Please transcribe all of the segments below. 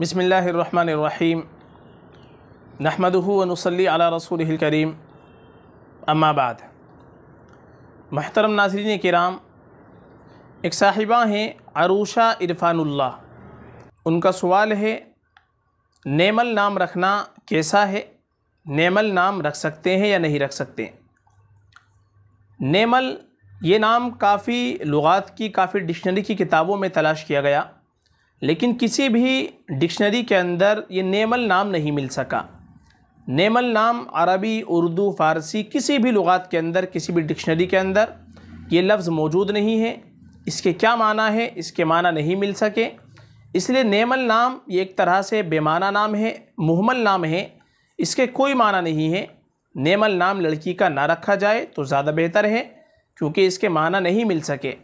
बसमीम नहमदनसली अला रसूल करीम अम्माबाद महतरम नाजरन कराम एक साहिबा हैं आरूषा इरफानुल्ला उनका सवाल है नेमल नाम रखना कैसा है नेमल नाम रख सकते हैं या नहीं रख सकते नेमल ये नाम काफ़ी लुगात की काफ़ी डिक्शनरी की किताबों में तलाश किया गया लेकिन किसी भी डिक्शनरी के अंदर ये नेमल नाम नहीं मिल सका नेमल नाम अरबी उर्दू फ़ारसी किसी भी लुगात के अंदर किसी भी डिक्शनरी के अंदर ये लफ्ज़ मौजूद नहीं है इसके क्या माना है इसके माना नहीं मिल सके इसलिए नेमल नाम ये एक तरह से बेमाना नाम है मुहमल नाम है इसके कोई माना नहीं है नेमल नाम लड़की का ना रखा जाए तो ज़्यादा बेहतर है क्योंकि इसके माना नहीं मिल सके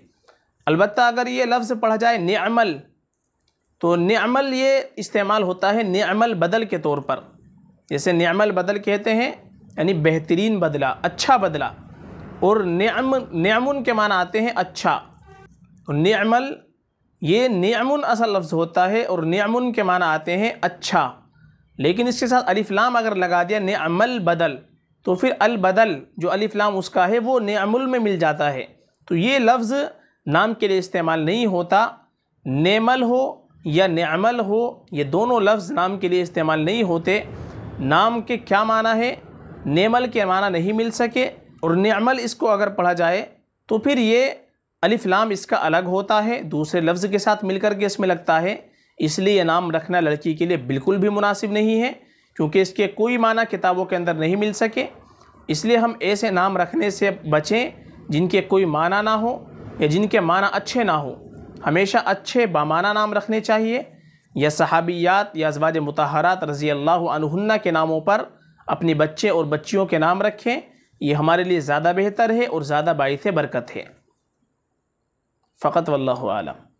अलबत्त अगर ये लफ्ज़ पढ़ा जाए नेमल तो नमल ये इस्तेमाल होता है नमल बदल के तौर पर जैसे नमल बदल कहते हैं यानी बेहतरीन बदला अच्छा बदला और नम नमन के माना आते हैं अच्छा तो नमल ये नमन असल लफ्ज़ होता है और नमन के माना आते हैं अच्छा लेकिन इसके साथ अलिफ्लाम अगर लगा दिया नमल बदल तो फिर अल बदल जो अलिफ्लाम उसका है वो नमल में मिल जाता है तो ये लफ्ज़ नाम के लिए इस्तेमाल नहीं होता नेमल हो या नमल हो ये दोनों लफ्ज़ नाम के लिए इस्तेमाल नहीं होते नाम के क्या माना है नेमल के माना नहीं मिल सके और नमल इसको अगर पढ़ा जाए तो फिर ये अलिफ्लाम इसका अलग होता है दूसरे लफ्ज़ के साथ मिलकर के इसमें लगता है इसलिए यह नाम रखना लड़की के लिए बिल्कुल भी मुनासिब नहीं है क्योंकि इसके कोई माना किताबों के अंदर नहीं मिल सके इसलिए हम ऐसे नाम रखने से बचें जिनके कोई माना ना हो या जिनके माना अच्छे ना हो हमेशा अच्छे बामाना नाम रखने चाहिए या सहाबियात या अजवाज मतहरात रज़ी अल्लाह के नामों पर अपने बच्चे और बच्चियों के नाम रखें ये हमारे लिए ज़्यादा बेहतर है और ज़्यादा बायस बरकत है फ़कत वल्लम